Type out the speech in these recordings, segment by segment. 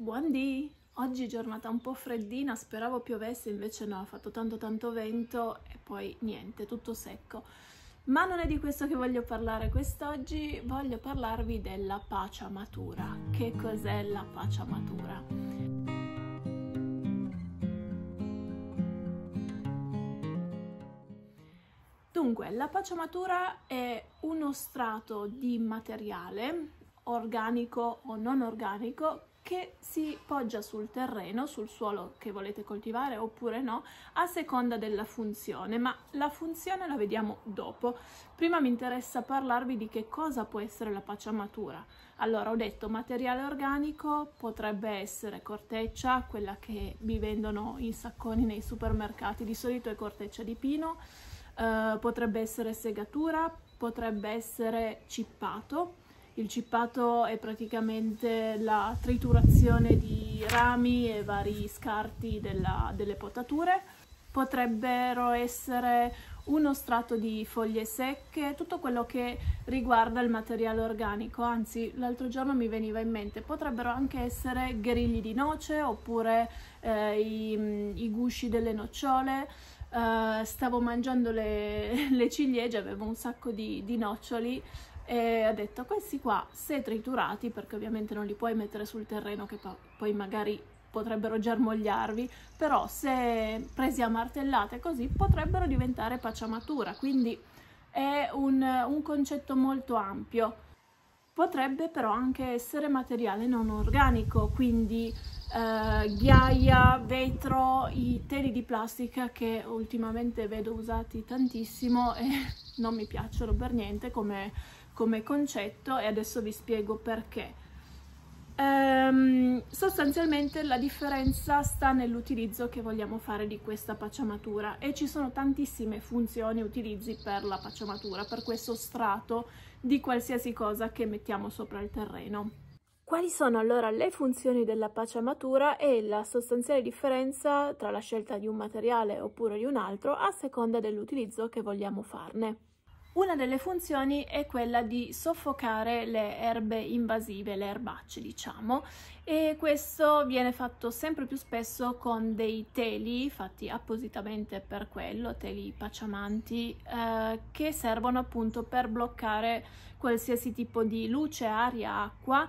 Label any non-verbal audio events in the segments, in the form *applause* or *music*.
Buondì! Oggi giornata un po' freddina, speravo piovesse, invece no, ha fatto tanto tanto vento e poi niente, tutto secco. Ma non è di questo che voglio parlare quest'oggi, voglio parlarvi della pacia matura. Che cos'è la pacia matura? Dunque, la pacia matura è uno strato di materiale organico o non organico che si poggia sul terreno, sul suolo che volete coltivare oppure no, a seconda della funzione, ma la funzione la vediamo dopo. Prima mi interessa parlarvi di che cosa può essere la pacciamatura. Allora, ho detto materiale organico, potrebbe essere corteccia, quella che vi vendono in sacconi nei supermercati, di solito è corteccia di pino, eh, potrebbe essere segatura, potrebbe essere cippato, il cippato è praticamente la triturazione di rami e vari scarti della, delle potature. Potrebbero essere uno strato di foglie secche, tutto quello che riguarda il materiale organico, anzi l'altro giorno mi veniva in mente, potrebbero anche essere grilli di noce oppure eh, i, i, gusci delle nocciole, eh, stavo mangiando le, *laughs* le, ciliegie, avevo un sacco di, di noccioli e ha detto questi qua se triturati perché ovviamente non li puoi mettere sul terreno che poi magari potrebbero germogliarvi però se presi a martellate così potrebbero diventare pacciamatura quindi è un, un concetto molto ampio potrebbe però anche essere materiale non organico quindi eh, ghiaia, vetro, i teli di plastica che ultimamente vedo usati tantissimo e *laughs* non mi piacciono per niente come come concetto e adesso vi spiego perché. Ehm, sostanzialmente la differenza sta nell'utilizzo che vogliamo fare di questa pacciamatura e ci sono tantissime funzioni e utilizzi per la pacciamatura, per questo strato di qualsiasi cosa che mettiamo sopra il terreno. Quali sono allora le funzioni della pacciamatura e la sostanziale differenza tra la scelta di un materiale oppure di un altro a seconda dell'utilizzo che vogliamo farne? Una delle funzioni è quella di soffocare le erbe invasive, le erbacce diciamo, e questo viene fatto sempre più spesso con dei teli fatti appositamente per quello, teli paciamanti, eh, che servono appunto per bloccare qualsiasi tipo di luce, aria, acqua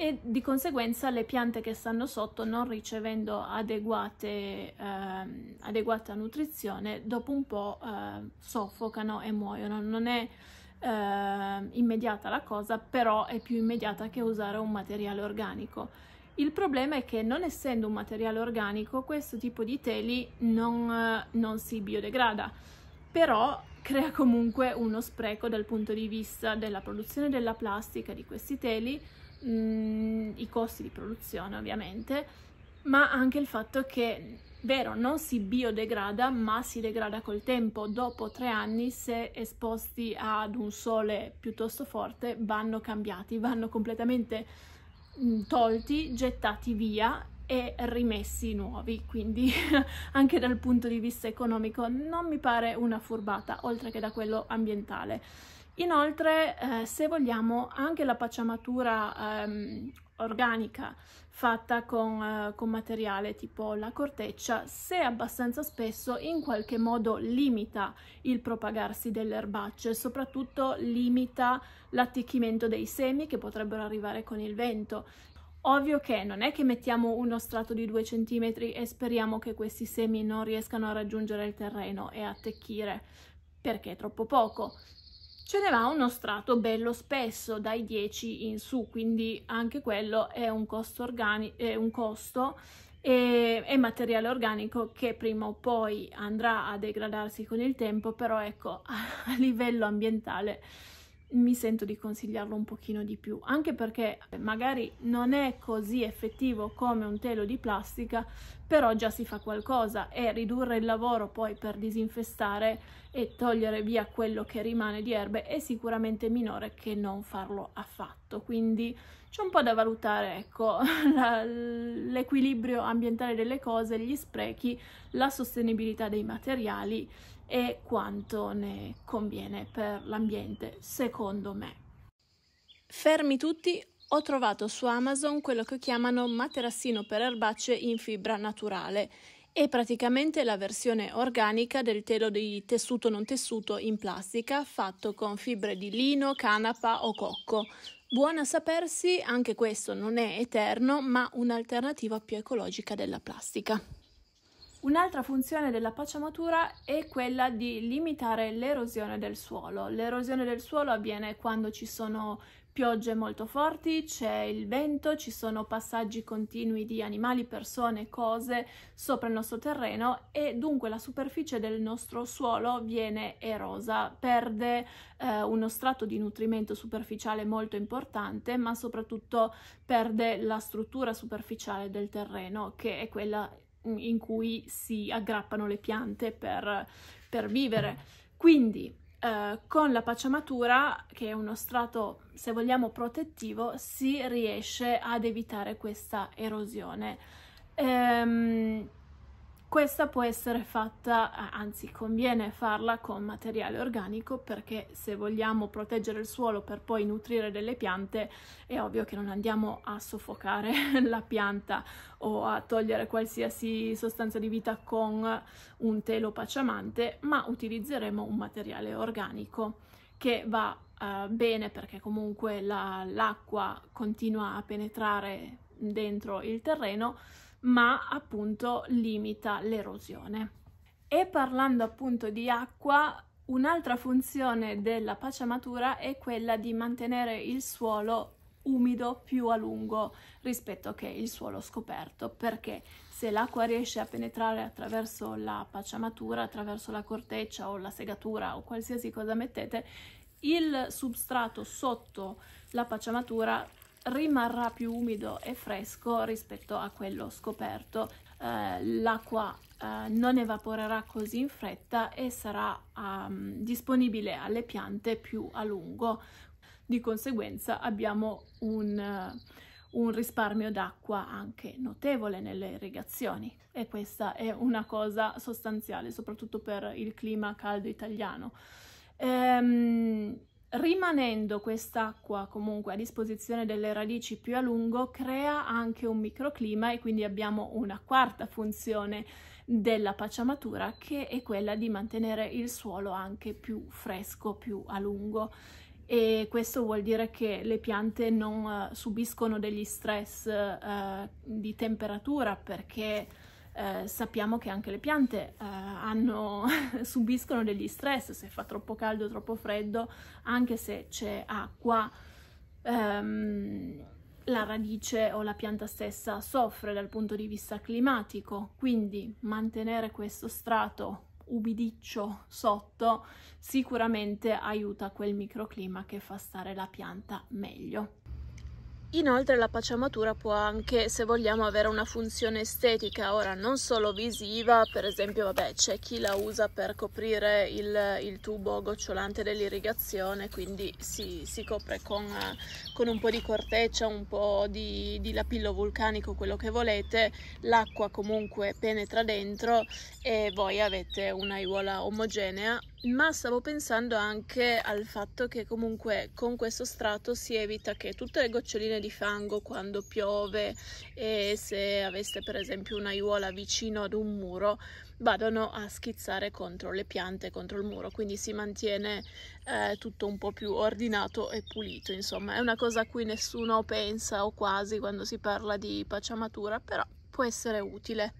e di conseguenza le piante che stanno sotto non ricevendo adeguate, ehm, adeguata nutrizione dopo un po' eh, soffocano e muoiono. Non è eh, immediata la cosa, però è più immediata che usare un materiale organico. Il problema è che non essendo un materiale organico questo tipo di teli non, non si biodegrada, però crea comunque uno spreco dal punto di vista della produzione della plastica di questi teli, mh, mm, i costi di produzione ovviamente, ma anche il fatto che, vero, non si biodegrada, ma si degrada col tempo. Dopo tre anni, se esposti ad un sole piuttosto forte, vanno cambiati, vanno completamente mh, mm, tolti, gettati via e rimessi nuovi, quindi *laughs* anche dal punto di vista economico non mi pare una furbata, oltre che da quello ambientale. Inoltre, eh, se vogliamo, anche la pacciamatura ehm, organica fatta con, eh, con, materiale tipo la corteccia, se abbastanza spesso in qualche modo limita il propagarsi delle erbacce, soprattutto limita l'attecchimento dei semi che potrebbero arrivare con il vento. Ovvio che non è che mettiamo uno strato di 2 cm e speriamo che questi semi non riescano a raggiungere il terreno e attecchire, perché è troppo poco ce ne va uno strato bello spesso dai 10 in su quindi anche quello è un costo organico è un costo e, e, materiale organico che prima o poi andrà a degradarsi con il tempo però ecco *laughs* a livello ambientale mi sento di consigliarlo un pochino di più, anche perché magari non è così effettivo come un telo di plastica, però già si fa qualcosa e ridurre il lavoro poi per disinfestare e togliere via quello che rimane di erbe è sicuramente minore che non farlo affatto, quindi c'è un po' da valutare ecco, *laughs* l'equilibrio ambientale delle cose, gli sprechi, la sostenibilità dei materiali e quanto ne conviene per l'ambiente, secondo me. Fermi tutti, ho trovato su Amazon quello che chiamano materassino per erbacce in fibra naturale. È praticamente la versione organica del telo di tessuto non tessuto in plastica fatto con fibre di lino, canapa o cocco. Buona sapersi, anche questo non è eterno, ma un'alternativa più ecologica della plastica. Un'altra funzione della pacciamatura è quella di limitare l'erosione del suolo. L'erosione del suolo avviene quando ci sono piogge molto forti, c'è il vento, ci sono passaggi continui di animali, persone, cose sopra il nostro terreno e dunque la superficie del nostro suolo viene erosa, perde eh, uno strato di nutrimento superficiale molto importante, ma soprattutto perde la struttura superficiale del terreno che è quella in cui si aggrappano le piante per, per vivere. Quindi eh, con la pacciamatura, che è uno strato, se vogliamo, protettivo, si riesce ad evitare questa erosione. Ehm, questa può essere fatta, eh, anzi conviene farla con materiale organico perché se vogliamo proteggere il suolo per poi nutrire delle piante è ovvio che non andiamo a soffocare *laughs* la pianta o a togliere qualsiasi sostanza di vita con un telo paciamante, ma utilizzeremo un materiale organico che va eh, bene perché comunque l'acqua continua a penetrare dentro il terreno ma appunto limita l'erosione. E parlando appunto di acqua, un'altra funzione della pacciamatura è quella di mantenere il suolo umido più a lungo rispetto che il suolo scoperto perché se l'acqua riesce a penetrare attraverso la pacciamatura, attraverso la corteccia o la segatura o qualsiasi cosa mettete, il substrato sotto la pacciamatura rimarrà più umido e fresco rispetto a quello scoperto. Eh, l'acqua eh, non evaporerà così in fretta e sarà um, disponibile alle piante più a lungo. Di conseguenza abbiamo un, uh, un risparmio d'acqua anche notevole nelle irrigazioni e questa è una cosa sostanziale soprattutto per il clima caldo italiano. Ehm, Rimanendo quest'acqua comunque a disposizione delle radici più a lungo crea anche un microclima e quindi abbiamo una quarta funzione della pacciamatura che è quella di mantenere il suolo anche più fresco più a lungo e questo vuol dire che le piante non eh, subiscono degli stress eh, di temperatura perché eh, sappiamo che anche le piante eh, hanno, *laughs* subiscono degli stress, se fa troppo caldo o troppo freddo, anche se c'è acqua, ehm, la radice o la pianta stessa soffre dal punto di vista climatico, quindi mantenere questo strato ubidiccio sotto sicuramente aiuta quel microclima che fa stare la pianta meglio. Inoltre la pacciamatura può anche, se vogliamo, avere una funzione estetica, ora non solo visiva, per esempio vabbè, c'è chi la usa per coprire il, il tubo gocciolante dell'irrigazione, quindi si, si copre con, con, un po' di corteccia, un po' di, di lapillo vulcanico, quello che volete, l'acqua comunque penetra dentro e voi avete un'aiuola omogenea ma stavo pensando anche al fatto che comunque con questo strato si evita che tutte le goccioline di fango quando piove e se aveste per esempio un'aiuola vicino ad un muro vadano a schizzare contro le piante, contro il muro, quindi si mantiene eh, tutto un po' più ordinato e pulito, insomma è una cosa a cui nessuno pensa o quasi quando si parla di pacciamatura, però può essere utile.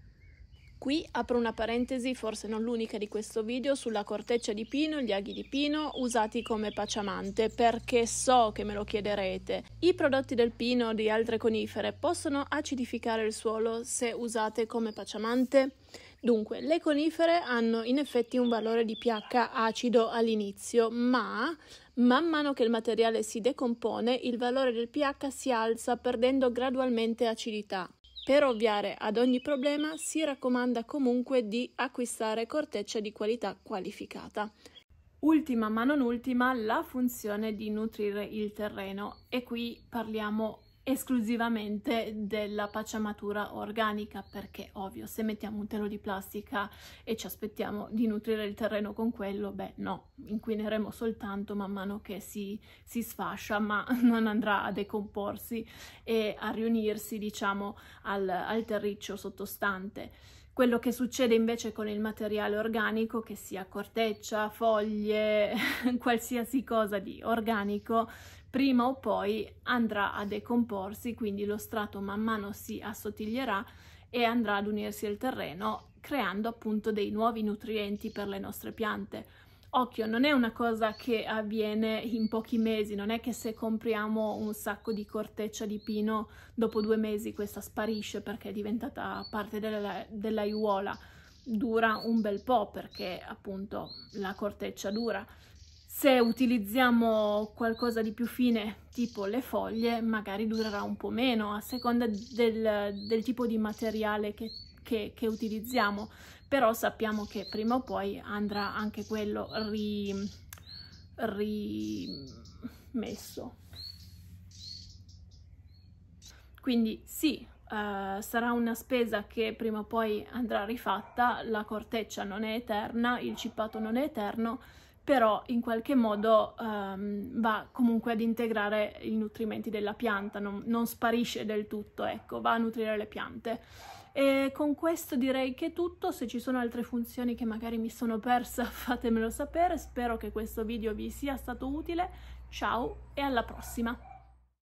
Qui apro una parentesi, forse non l'unica di questo video, sulla corteccia di pino e gli aghi di pino usati come paciamante, perché so che me lo chiederete. I prodotti del pino o di altre conifere possono acidificare il suolo se usate come paciamante? Dunque, le conifere hanno in effetti un valore di pH acido all'inizio, ma Man mano che il materiale si decompone, il valore del pH si alza perdendo gradualmente acidità. Per ovviare ad ogni problema si raccomanda comunque di acquistare corteccia di qualità qualificata. Ultima ma non ultima la funzione di nutrire il terreno e qui parliamo esclusivamente della pacciamatura organica perché ovvio se mettiamo un telo di plastica e ci aspettiamo di nutrire il terreno con quello beh no inquineremo soltanto man mano che si, si sfascia ma *laughs* non andrà a decomporsi e a riunirsi diciamo al, al terriccio sottostante quello che succede invece con il materiale organico, che sia corteccia, foglie, *laughs* qualsiasi cosa di organico, prima o poi andrà a decomporsi, quindi lo strato man mano si assottiglierà e andrà ad unirsi al terreno creando appunto dei nuovi nutrienti per le nostre piante. Occhio, non è una cosa che avviene in pochi mesi, non è che se compriamo un sacco di corteccia di pino dopo due mesi questa sparisce perché è diventata parte della, dell'aiuola. Dura un bel po' perché appunto la corteccia dura se utilizziamo qualcosa di più fine, tipo le foglie, magari durerà un po' meno, a seconda del, del tipo di materiale che, che, che, utilizziamo, però sappiamo che prima o poi andrà anche quello rimesso. Ri Quindi sì, Uh, sarà una spesa che prima o poi andrà rifatta, la corteccia non è eterna, il cippato non è eterno, però in qualche modo um, va comunque ad integrare i nutrimenti della pianta, non, non sparisce del tutto, ecco, va a nutrire le piante. E con questo direi che è tutto, se ci sono altre funzioni che magari mi sono persa *laughs* fatemelo sapere, spero che questo video vi sia stato utile, ciao e alla prossima!